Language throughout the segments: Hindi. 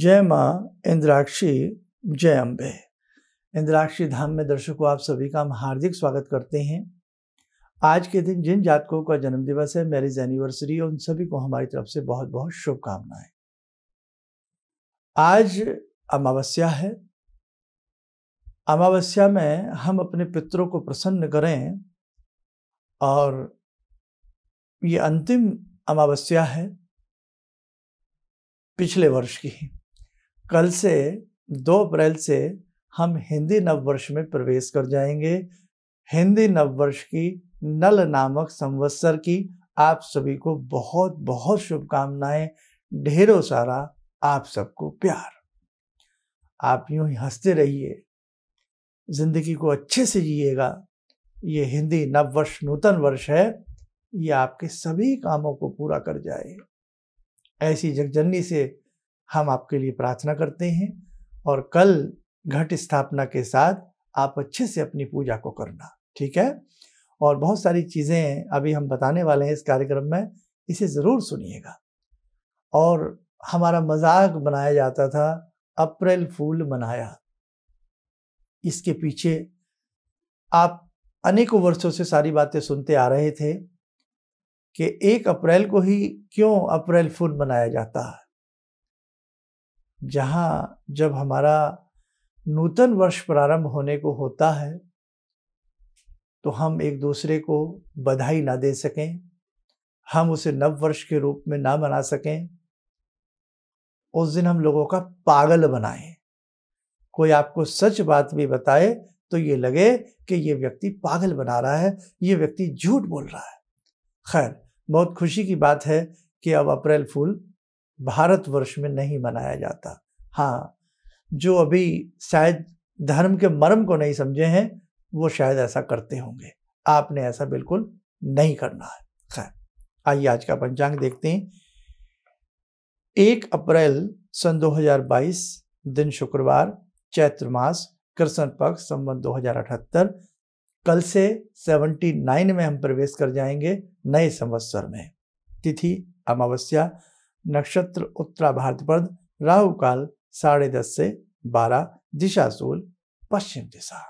जय माँ इंद्राक्षी जय अम्बे इंद्राक्षी धाम में दर्शकों आप सभी का हम हार्दिक स्वागत करते हैं आज के दिन जिन जातकों का जन्मदिवस है मैरिज एनिवर्सरी है उन सभी को हमारी तरफ से बहुत बहुत शुभकामनाएं आज अमावस्या है अमावस्या में हम अपने पितरों को प्रसन्न करें और ये अंतिम अमावस्या है पिछले वर्ष की कल से दो अप्रैल से हम हिंदी नववर्ष में प्रवेश कर जाएंगे हिंदी नववर्ष की नल नामक संवत्सर की आप सभी को बहुत बहुत शुभकामनाएं ढेरों सारा आप सबको प्यार आप यूं ही हंसते रहिए जिंदगी को अच्छे से जिएगा ये हिंदी नववर्ष नूतन वर्ष है ये आपके सभी कामों को पूरा कर जाए ऐसी जगजननी से हम आपके लिए प्रार्थना करते हैं और कल घट स्थापना के साथ आप अच्छे से अपनी पूजा को करना ठीक है और बहुत सारी चीज़ें अभी हम बताने वाले हैं इस कार्यक्रम में इसे ज़रूर सुनिएगा और हमारा मजाक बनाया जाता था अप्रैल फूल मनाया इसके पीछे आप अनेकों वर्षों से सारी बातें सुनते आ रहे थे कि एक अप्रैल को ही क्यों अप्रैल फूल मनाया जाता है जहाँ जब हमारा नूतन वर्ष प्रारंभ होने को होता है तो हम एक दूसरे को बधाई ना दे सकें हम उसे नव वर्ष के रूप में ना मना सकें उस दिन हम लोगों का पागल बनाएं कोई आपको सच बात भी बताए तो ये लगे कि ये व्यक्ति पागल बना रहा है ये व्यक्ति झूठ बोल रहा है खैर बहुत खुशी की बात है कि अब अप्रैल फूल भारतवर्ष में नहीं मनाया जाता हाँ जो अभी शायद धर्म के मर्म को नहीं समझे हैं वो शायद ऐसा करते होंगे आपने ऐसा बिल्कुल नहीं करना है खैर आइए आज का पंचांग देखते हैं एक अप्रैल सन 2022 दिन शुक्रवार चैत्र मास कृष्ण पक्ष संबंध दो कल से 79 में हम प्रवेश कर जाएंगे नए संवत्सर में तिथि अमावस्या नक्षत्र उत्तरा भारतवर्ध राहु काल साढ़े दस से बारह दिशा सूल पश्चिम दिशा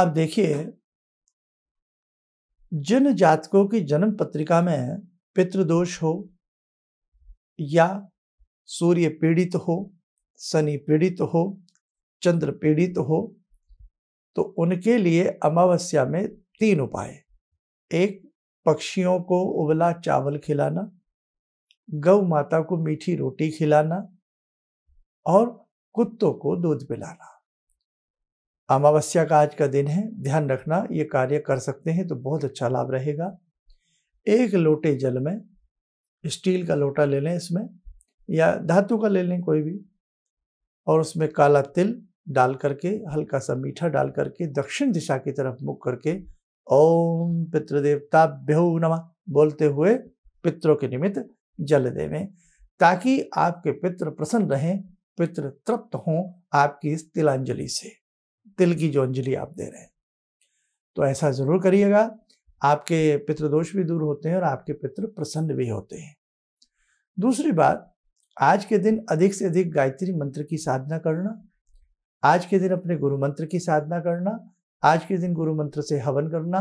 अब देखिए जिन जातकों की जन्म पत्रिका में पितृदोष हो या सूर्य पीड़ित हो शनि पीड़ित हो चंद्र पीड़ित हो तो उनके लिए अमावस्या में तीन उपाय एक पक्षियों को उबला चावल खिलाना गौ माता को मीठी रोटी खिलाना और कुत्तों को दूध पिलाना अमावस्या का आज का दिन है ध्यान रखना ये कार्य कर सकते हैं तो बहुत अच्छा लाभ रहेगा एक लोटे जल में स्टील का लोटा ले लें इसमें या धातु का ले लें कोई भी और उसमें काला तिल डाल करके हल्का सा मीठा डाल करके दक्षिण दिशा की तरफ मुख करके ओम पितृदेवताभ्यो नम बोलते हुए पितरों के निमित्त जल देवें ताकि आपके पितृ प्रसन्न रहें पितृ तृप्त हों आपकी इस तिलांजलि से तिल की जो अंजलि आप दे रहे हैं तो ऐसा जरूर करिएगा आपके दोष भी दूर होते हैं और आपके पितृ प्रसन्न भी होते हैं दूसरी बात आज के दिन अधिक से अधिक गायत्री मंत्र की साधना करना आज के दिन अपने गुरु मंत्र की साधना करना आज के दिन गुरु मंत्र से हवन करना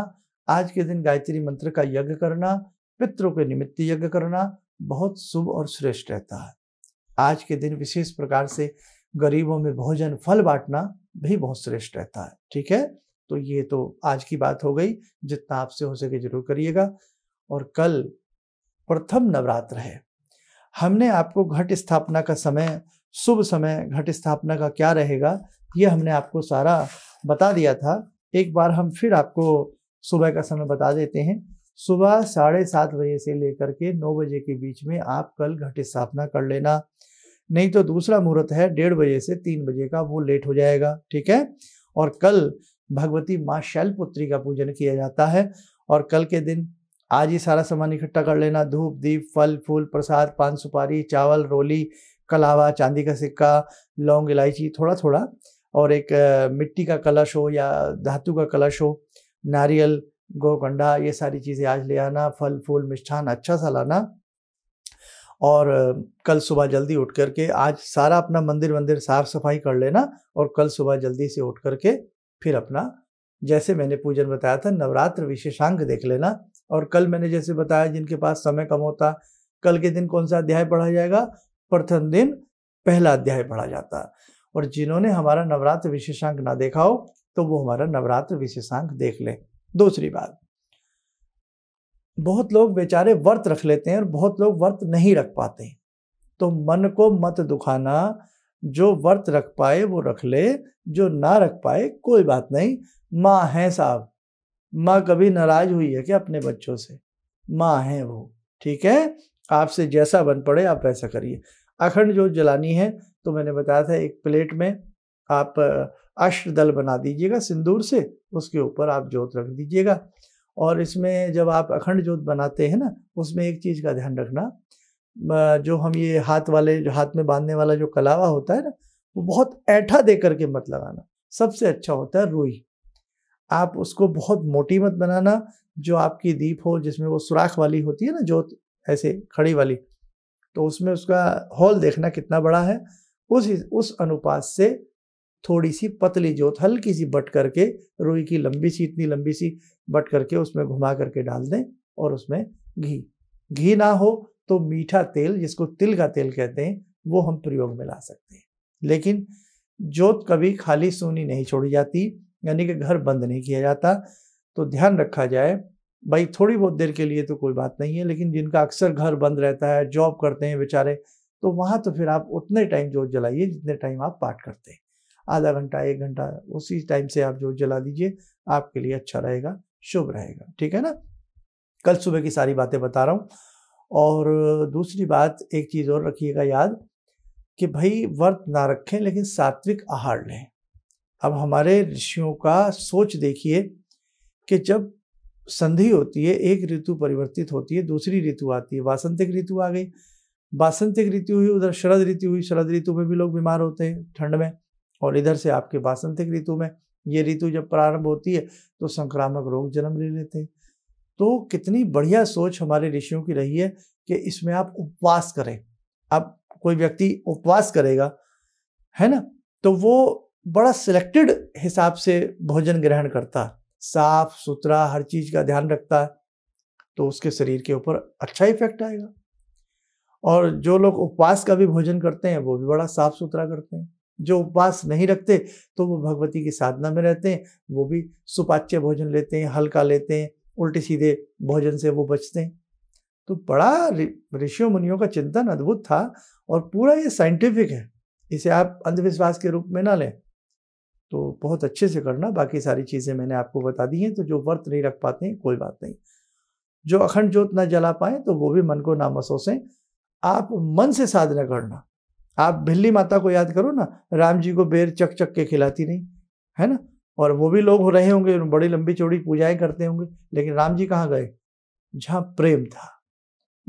आज के दिन गायत्री मंत्र का यज्ञ करना पितरों के निमित्त यज्ञ करना बहुत शुभ और श्रेष्ठ रहता है आज के दिन विशेष प्रकार से गरीबों में भोजन फल बांटना भी बहुत श्रेष्ठ रहता है ठीक है तो ये तो आज की बात हो गई जितना आपसे हो सके जरूर करिएगा और कल प्रथम नवरात्र है हमने आपको घट स्थापना का समय शुभ समय घट स्थापना का क्या रहेगा ये हमने आपको सारा बता दिया था एक बार हम फिर आपको सुबह का समय बता देते हैं सुबह साढ़े सात बजे से लेकर के नौ बजे के बीच में आप कल घट स्थापना कर लेना नहीं तो दूसरा मुहूर्त है डेढ़ बजे से तीन बजे का वो लेट हो जाएगा ठीक है और कल भगवती माँ शैलपुत्री का पूजन किया जाता है और कल के दिन आज ही सारा सामान इकट्ठा कर लेना धूप दीप फल फूल प्रसाद पान सुपारी चावल रोली कलावा चांदी का सिक्का लौंग इलायची थोड़ा थोड़ा और एक मिट्टी का कलश हो या धातु का कलश हो नारियल गोकंडा ये सारी चीज़ें आज ले आना फल फूल मिष्ठान अच्छा सा लाना और कल सुबह जल्दी उठ करके आज सारा अपना मंदिर मंदिर साफ सफाई कर लेना और कल सुबह जल्दी से उठ करके फिर अपना जैसे मैंने पूजन बताया था नवरात्र विशेषांक देख लेना और कल मैंने जैसे बताया जिनके पास समय कम होता कल के दिन कौन सा अध्याय पढ़ा जाएगा प्रथम दिन पहला अध्याय पढ़ा जाता और जिन्होंने हमारा नवरात्र विशेषांक ना देखा हो तो वो हमारा नवरात्र विशेषांक देख लें दूसरी बात बहुत लोग बेचारे व्रत रख लेते हैं और बहुत लोग व्रत नहीं रख पाते तो मन को मत दुखाना जो व्रत रख पाए वो रख ले जो ना रख पाए कोई बात नहीं माँ हैं साहब माँ कभी नाराज हुई है क्या अपने बच्चों से माँ हैं वो ठीक है आपसे जैसा बन पड़े आप वैसा करिए अखंड जो जलानी है तो मैंने बताया था एक प्लेट में आप अष्टदल बना दीजिएगा सिंदूर से उसके ऊपर आप जोत रख दीजिएगा और इसमें जब आप अखंड जोत बनाते हैं ना उसमें एक चीज़ का ध्यान रखना जो हम ये हाथ वाले जो हाथ में बांधने वाला जो कलावा होता है ना वो बहुत ऐठा दे करके मत लगाना सबसे अच्छा होता है रुई आप उसको बहुत मोटी मत बनाना जो आपकी दीप हो जिसमें वो सुराख वाली होती है ना जोत ऐसे खड़ी वाली तो उसमें उसका हॉल देखना कितना बड़ा है उस उस अनुपात से थोड़ी सी पतली जोत हल्की सी बट करके रुई की लंबी सी इतनी लंबी सी बट करके उसमें घुमा करके डाल दें और उसमें घी घी ना हो तो मीठा तेल जिसको तिल का तेल कहते हैं वो हम प्रयोग में ला सकते हैं लेकिन जोत कभी खाली सूनी नहीं छोड़ी जाती यानी कि घर बंद नहीं किया जाता तो ध्यान रखा जाए भाई थोड़ी बहुत देर के लिए तो कोई बात नहीं है लेकिन जिनका अक्सर घर बंद रहता है जॉब करते हैं बेचारे तो वहाँ तो फिर आप उतने टाइम जोत जलाइए जितने टाइम आप पाठ करते हैं आधा घंटा एक घंटा उसी टाइम से आप जोत जला दीजिए आपके लिए अच्छा रहेगा शुभ रहेगा ठीक है ना कल सुबह की सारी बातें बता रहा हूँ और दूसरी बात एक चीज़ और रखिएगा याद कि भाई व्रत ना रखें लेकिन सात्विक आहार लें अब हमारे ऋषियों का सोच देखिए कि जब संधि होती है एक ऋतु परिवर्तित होती है दूसरी ऋतु आती है वासंतिक ऋतु आ गई बासंतिक ऋतु हुई उधर शरद ऋतु हुई शरद ऋतु में भी लोग बीमार होते हैं ठंड में और इधर से आपके बासंतिक ऋतु में ये ऋतु जब प्रारंभ होती है तो संक्रामक रोग जन्म ले लेते हैं तो कितनी बढ़िया सोच हमारे ऋषियों की रही है कि इसमें आप उपवास करें अब कोई व्यक्ति उपवास करेगा है ना तो वो बड़ा सिलेक्टेड हिसाब से भोजन ग्रहण करता है साफ सुथरा हर चीज़ का ध्यान रखता है तो उसके शरीर के ऊपर अच्छा इफेक्ट आएगा और जो लोग उपवास का भी भोजन करते हैं वो भी बड़ा साफ सुथरा करते हैं जो उपवास नहीं रखते तो वो भगवती की साधना में रहते हैं वो भी सुपाच्य भोजन लेते हैं हल्का लेते हैं उल्टे सीधे भोजन से वो बचते हैं तो बड़ा ऋषियों मुनियों का चिंतन अद्भुत था और पूरा ये साइंटिफिक है इसे आप अंधविश्वास के रूप में ना लें तो बहुत अच्छे से करना बाकी सारी चीज़ें मैंने आपको बता दी हैं तो जो व्रत नहीं रख पाते हैं कोई बात नहीं जो अखंड ज्योत ना जला पाए तो वो भी मन को ना से आप मन से साधना करना आप भिल्ली माता को याद करो ना राम जी को बेर चक चक के खिलाती नहीं है ना और वो भी लोग हो रहे होंगे बड़ी लंबी चौड़ी पूजाएं करते होंगे लेकिन राम जी कहाँ गए जहाँ प्रेम था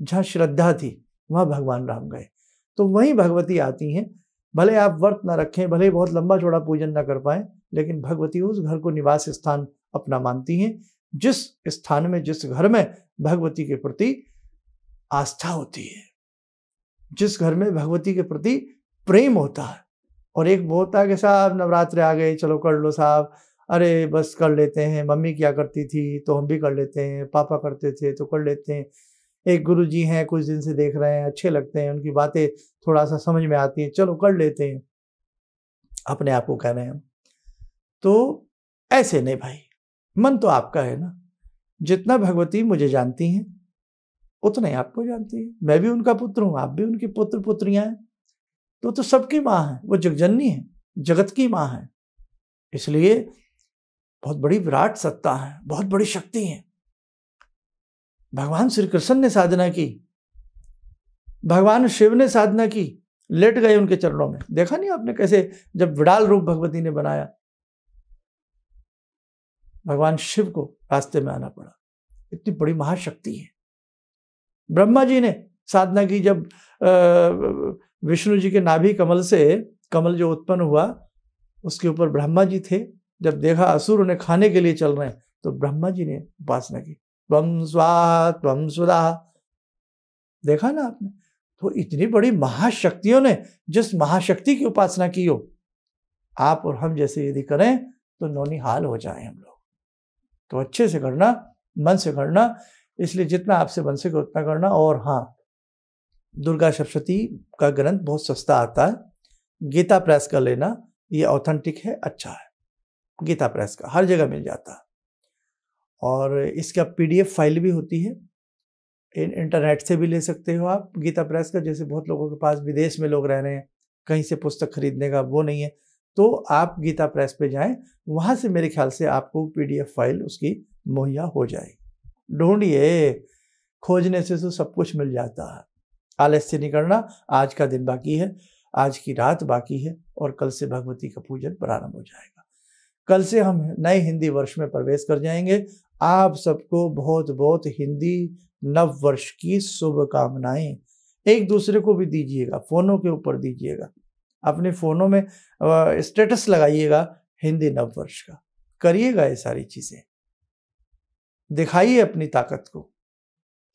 जहाँ श्रद्धा थी वहाँ भगवान राम गए तो वहीं भगवती आती हैं भले आप व्रत ना रखें भले बहुत लंबा चौड़ा पूजन ना कर पाए लेकिन भगवती उस घर को निवास स्थान अपना मानती हैं जिस स्थान में जिस घर में भगवती के प्रति आस्था होती है जिस घर में भगवती के प्रति प्रेम होता है और एक वो होता है कि साहब नवरात्र आ गए चलो कर लो साहब अरे बस कर लेते हैं मम्मी क्या करती थी तो हम भी कर लेते हैं पापा करते थे तो कर लेते हैं एक गुरु जी हैं कुछ दिन से देख रहे हैं अच्छे लगते हैं उनकी बातें थोड़ा सा समझ में आती हैं चलो कर लेते हैं अपने आप को कह रहे हैं तो ऐसे नहीं भाई मन तो आपका है ना जितना भगवती मुझे जानती हैं उतना तो ही आपको जानती है मैं भी उनका पुत्र हूँ आप भी उनके पुत्र पुत्रियां हैं तो तो सबकी माँ है वो जगजननी है जगत की माँ है इसलिए बहुत बड़ी विराट सत्ता है बहुत बड़ी शक्ति है भगवान श्री कृष्ण ने साधना की भगवान शिव ने साधना की लेट गए उनके चरणों में देखा नहीं आपने कैसे जब विड़ाल रूप भगवती ने बनाया भगवान शिव को रास्ते में आना पड़ा इतनी बड़ी महाशक्ति है ब्रह्मा जी ने साधना की जब विष्णु जी के नाभि कमल से कमल जो उत्पन्न हुआ उसके ऊपर ब्रह्मा जी थे जब देखा असुर उन्हें खाने के लिए चल रहे हैं तो ब्रह्मा जी ने उपासना की त्वम स्वा त्वम सुधा देखा ना आपने तो इतनी बड़ी महाशक्तियों ने जिस महाशक्ति की उपासना की हो आप और हम जैसे यदि करें तो नौनिहाल हो जाए हम लोग तो अच्छे से करना मन से करना इसलिए जितना आपसे बन सके उतना करना और हाँ दुर्गा सप्शती का ग्रंथ बहुत सस्ता आता है गीता प्रेस का लेना ये ऑथेंटिक है अच्छा है गीता प्रेस का हर जगह मिल जाता है और इसका पीडीएफ फाइल भी होती है इन इंटरनेट से भी ले सकते हो आप गीता प्रेस का जैसे बहुत लोगों के पास विदेश में लोग रह रहे हैं कहीं से पुस्तक खरीदने का वो नहीं है तो आप गीता प्रेस पे जाएं वहाँ से मेरे ख्याल से आपको पीडीएफ फाइल उसकी मुहैया हो जाएगी ढूंढिए खोजने से तो सब कुछ मिल जाता है आलस्य नहीं करना आज का दिन बाकी है आज की रात बाकी है और कल से भगवती का पूजन प्रारंभ हो जाएगा कल से हम नए हिंदी वर्ष में प्रवेश कर जाएंगे आप सबको बहुत बहुत हिंदी नव वर्ष की शुभकामनाएं एक दूसरे को भी दीजिएगा फोनों के ऊपर दीजिएगा अपने फोनों में स्टेटस लगाइएगा हिंदी नव वर्ष का करिएगा ये सारी चीज़ें दिखाइए अपनी ताकत को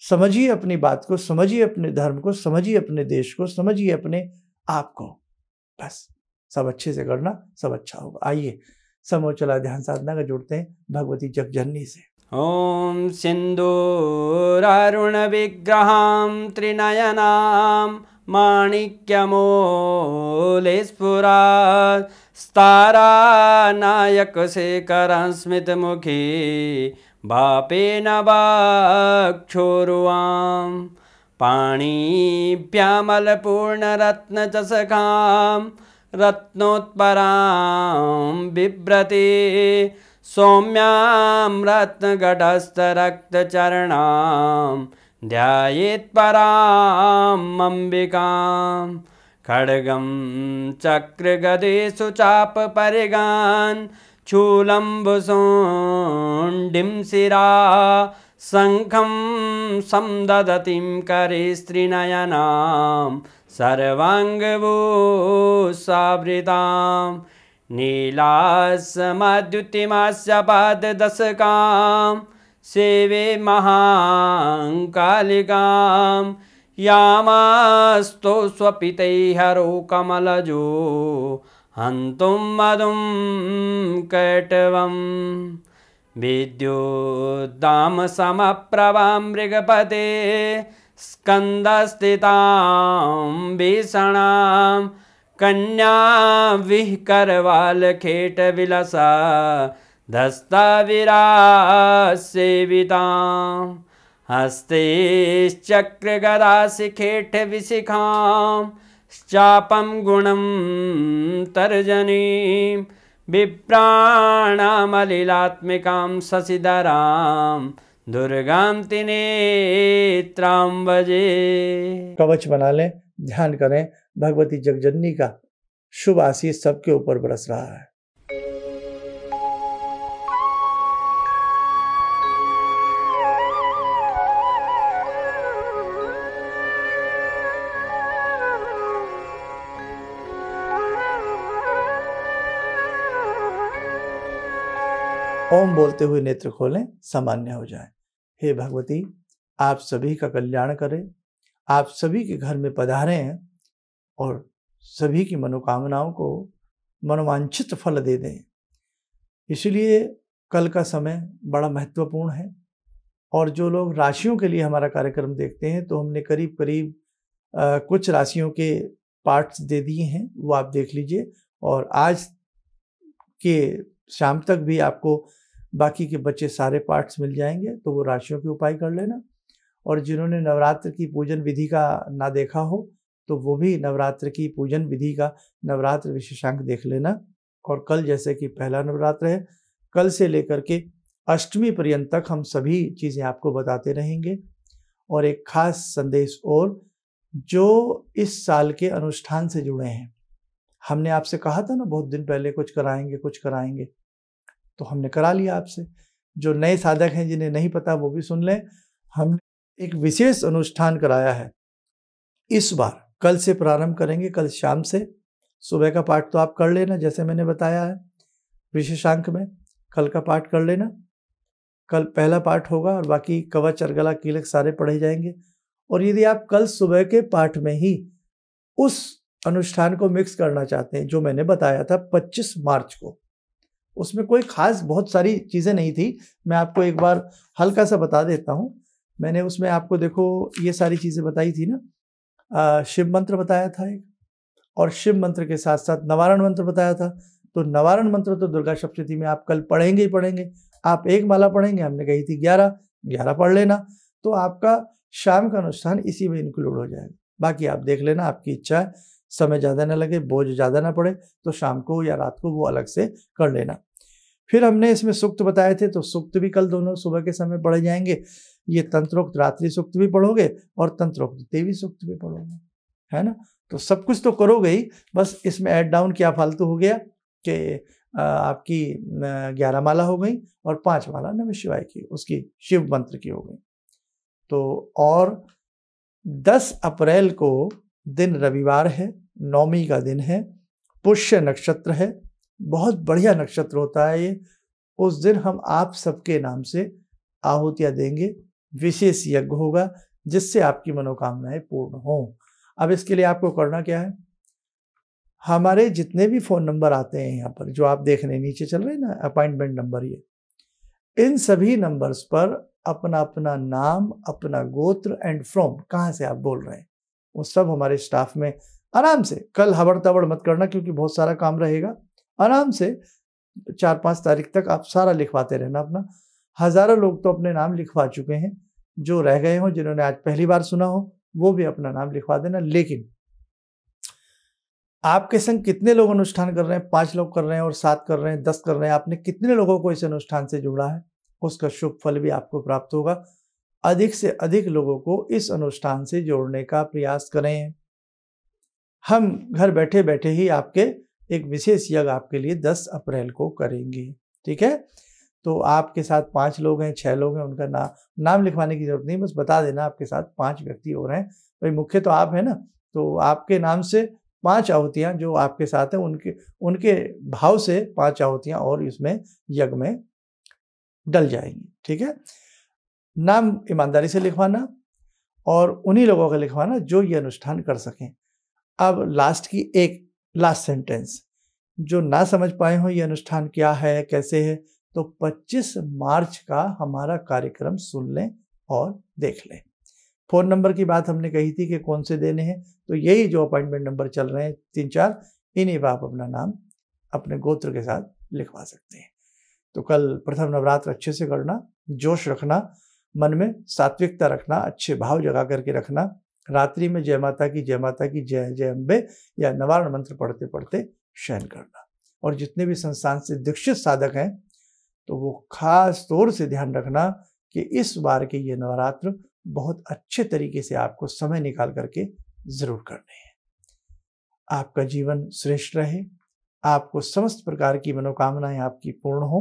समझिए अपनी बात को समझिए अपने धर्म को समझिए अपने देश को समझिए अपने आप को बस सब अच्छे से करना सब अच्छा होगा आइए समोचला ध्यान साधना का जुड़ते हैं भगवती जगजननी से ओम ॐ सिन्दूरारुणविग्रहां त्रिनयनां माणिक्यमोले कर स्मित मुखी वापेन वाक्षोरुवां पाणिभ्यामलपूर्णरत्नचषकां रत्नोत्परां बिभ्रती सौम्यां रत्नगढस्थरक्तचरणां ध्यायेत्परां अम्बिकां खड्गं चक्रगदेषु परिगान् चूलम्बुसोण्डिं शिरा शङ्खं करि स्त्रीनयनां सर्वाङ्गभूसावृतां नीलासमद्युतिमास्य पाददशकां सेवे महाङ्कालिकां यामास्तु कमलजो हन्तुं मधुं कटवं मृगपते स्कन्दस्थितां भीषणां चक्रगदासि दस्ताविरासेविताम् हस्तेश्चक्रगरासिखेटविशिखाम् चापम गुणं तर्जनी विप्राणामलिलात्मिकां शशिधरा दुर्गांति नेत्रां कवच बना लें ध्यान करें भगवती जगजननी का शुभ आशीष सबके ऊपर बरस रहा है ओम बोलते हुए नेत्र खोलें सामान्य हो जाए हे भगवती आप सभी का कल्याण करें आप सभी के घर में पधारें और सभी की मनोकामनाओं को मनोवांछित फल दे दें इसलिए कल का समय बड़ा महत्वपूर्ण है और जो लोग राशियों के लिए हमारा कार्यक्रम देखते हैं तो हमने करीब करीब आ, कुछ राशियों के पार्ट्स दे दिए हैं वो आप देख लीजिए और आज के शाम तक भी आपको बाकी के बच्चे सारे पार्ट्स मिल जाएंगे तो वो राशियों के उपाय कर लेना और जिन्होंने नवरात्र की पूजन विधि का ना देखा हो तो वो भी नवरात्र की पूजन विधि का नवरात्र विशेषांक देख लेना और कल जैसे कि पहला नवरात्र है कल से लेकर के अष्टमी पर्यंत तक हम सभी चीज़ें आपको बताते रहेंगे और एक खास संदेश और जो इस साल के अनुष्ठान से जुड़े हैं हमने आपसे कहा था ना बहुत दिन पहले कुछ कराएंगे कुछ कराएंगे तो हमने करा लिया आपसे जो नए साधक हैं जिन्हें नहीं पता वो भी सुन लें हम एक विशेष अनुष्ठान कराया है इस बार कल से प्रारंभ करेंगे कल शाम से सुबह का पाठ तो आप कर लेना जैसे मैंने बताया है विशेषांक में कल का पाठ कर लेना कल पहला पाठ होगा और बाकी कवच अरगला कीलक सारे पढ़े जाएंगे और यदि आप कल सुबह के पाठ में ही उस अनुष्ठान को मिक्स करना चाहते हैं जो मैंने बताया था 25 मार्च को उसमें कोई खास बहुत सारी चीज़ें नहीं थी मैं आपको एक बार हल्का सा बता देता हूँ मैंने उसमें आपको देखो ये सारी चीज़ें बताई थी ना शिव मंत्र बताया था एक और शिव मंत्र के साथ साथ नवारण मंत्र बताया था तो नवारण मंत्र तो दुर्गा सप्तती में आप कल पढ़ेंगे ही पढ़ेंगे आप एक माला पढ़ेंगे हमने कही थी ग्यारह ग्यारह पढ़ लेना तो आपका शाम का अनुष्ठान इसी में इंक्लूड हो जाएगा बाकी आप देख लेना आपकी इच्छा है समय ज़्यादा ना लगे बोझ ज़्यादा ना पड़े तो शाम को या रात को वो अलग से कर लेना फिर हमने इसमें सुक्त बताए थे तो सुक्त भी कल दोनों सुबह के समय पढ़े जाएंगे ये तंत्रोक्त रात्रि सुक्त भी पढ़ोगे और तंत्रोक्त देवी सुक्त भी पढ़ोगे है ना तो सब कुछ तो करोगे ही बस इसमें एड डाउन क्या फालतू हो गया कि आपकी ग्यारह माला हो गई और पांच माला नम शिवाय की उसकी शिव मंत्र की हो गई तो और दस अप्रैल को दिन रविवार है नौमी का दिन है पुष्य नक्षत्र है बहुत बढ़िया नक्षत्र होता है ये उस दिन हम आप सबके नाम से आहुतियाँ देंगे विशेष यज्ञ होगा जिससे आपकी मनोकामनाएं पूर्ण हों अब इसके लिए आपको करना क्या है हमारे जितने भी फ़ोन नंबर आते हैं यहाँ पर जो आप देख रहे हैं नीचे चल रहे हैं ना अपॉइंटमेंट नंबर ये इन सभी नंबर्स पर अपना अपना नाम अपना गोत्र एंड फ्रॉम कहाँ से आप बोल रहे हैं वो सब हमारे स्टाफ में आराम से कल हबड़ तबड़ मत करना क्योंकि बहुत सारा काम रहेगा आराम से चार पाँच तारीख तक आप सारा लिखवाते रहना अपना हज़ारों लोग तो अपने नाम लिखवा चुके हैं जो रह गए हों जिन्होंने आज पहली बार सुना हो वो भी अपना नाम लिखवा देना लेकिन आपके संग कितने लोग अनुष्ठान कर रहे हैं पांच लोग कर रहे हैं और सात कर रहे हैं दस कर रहे हैं आपने कितने लोगों को इस अनुष्ठान से जोड़ा है उसका शुभ फल भी आपको प्राप्त होगा अधिक से अधिक लोगों को इस अनुष्ठान से जोड़ने का प्रयास करें हम घर बैठे बैठे ही आपके एक विशेष यज्ञ आपके लिए 10 अप्रैल को करेंगे ठीक है तो आपके साथ पांच लोग हैं छह लोग हैं उनका नाम नाम लिखवाने की जरूरत नहीं बस बता देना आपके साथ पांच व्यक्ति हो रहे हैं भाई मुख्य तो आप हैं ना तो आपके नाम से पांच आहुतियाँ जो आपके साथ हैं उनके उनके भाव से पांच आहुतियाँ और इसमें यज्ञ में डल जाएंगी ठीक है नाम ईमानदारी से लिखवाना और उन्हीं लोगों का लिखवाना जो ये अनुष्ठान कर सकें अब लास्ट की एक लास्ट सेंटेंस जो ना समझ पाए हो ये अनुष्ठान क्या है कैसे है तो 25 मार्च का हमारा कार्यक्रम सुन लें और देख लें फ़ोन नंबर की बात हमने कही थी कि कौन से देने हैं तो यही जो अपॉइंटमेंट नंबर चल रहे हैं तीन चार इन्हीं पर आप अपना नाम अपने गोत्र के साथ लिखवा सकते हैं तो कल प्रथम नवरात्र अच्छे से करना जोश रखना मन में सात्विकता रखना अच्छे भाव जगा करके रखना रात्रि में जय माता की जय माता की जय जय अम्बे या नवारण मंत्र पढ़ते पढ़ते शयन करना और जितने भी संस्थान से दीक्षित साधक हैं तो वो खास तौर से ध्यान रखना कि इस बार के ये नवरात्र बहुत अच्छे तरीके से आपको समय निकाल करके ज़रूर करने हैं आपका जीवन श्रेष्ठ रहे आपको समस्त प्रकार की मनोकामनाएं आपकी पूर्ण हो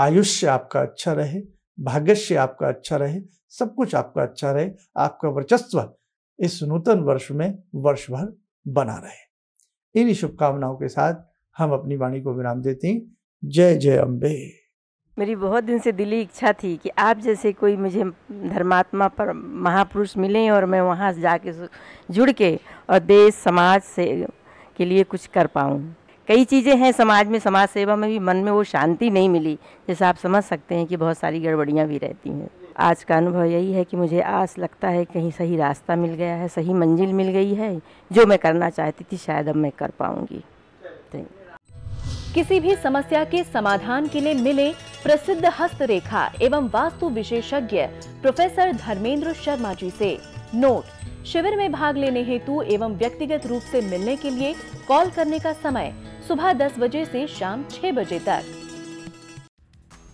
आयुष्य आपका अच्छा रहे भाग्यश्य आपका अच्छा रहे सब कुछ आपका अच्छा रहे आपका वर्चस्व इस नूतन वर्ष में वर्ष भर बना रहे इन्हीं शुभकामनाओं के साथ हम अपनी वाणी को विराम देते हैं जय जय अम्बे मेरी बहुत दिन से दिली इच्छा थी कि आप जैसे कोई मुझे धर्मात्मा पर महापुरुष मिले और मैं वहाँ जाके जुड़ के और देश समाज से के लिए कुछ कर पाऊँ कई चीज़ें हैं समाज में समाज सेवा में भी मन में वो शांति नहीं मिली जैसे आप समझ सकते हैं कि बहुत सारी गड़बड़ियाँ भी रहती हैं आज का अनुभव यही है कि मुझे आस लगता है कहीं सही रास्ता मिल गया है सही मंजिल मिल गई है जो मैं करना चाहती थी शायद अब मैं कर पाऊंगी किसी भी समस्या के समाधान के लिए मिले प्रसिद्ध हस्तरेखा एवं वास्तु विशेषज्ञ प्रोफेसर धर्मेंद्र शर्मा जी से नोट शिविर में भाग लेने हेतु एवं व्यक्तिगत रूप से मिलने के लिए कॉल करने का समय सुबह 10 बजे से शाम 6 बजे तक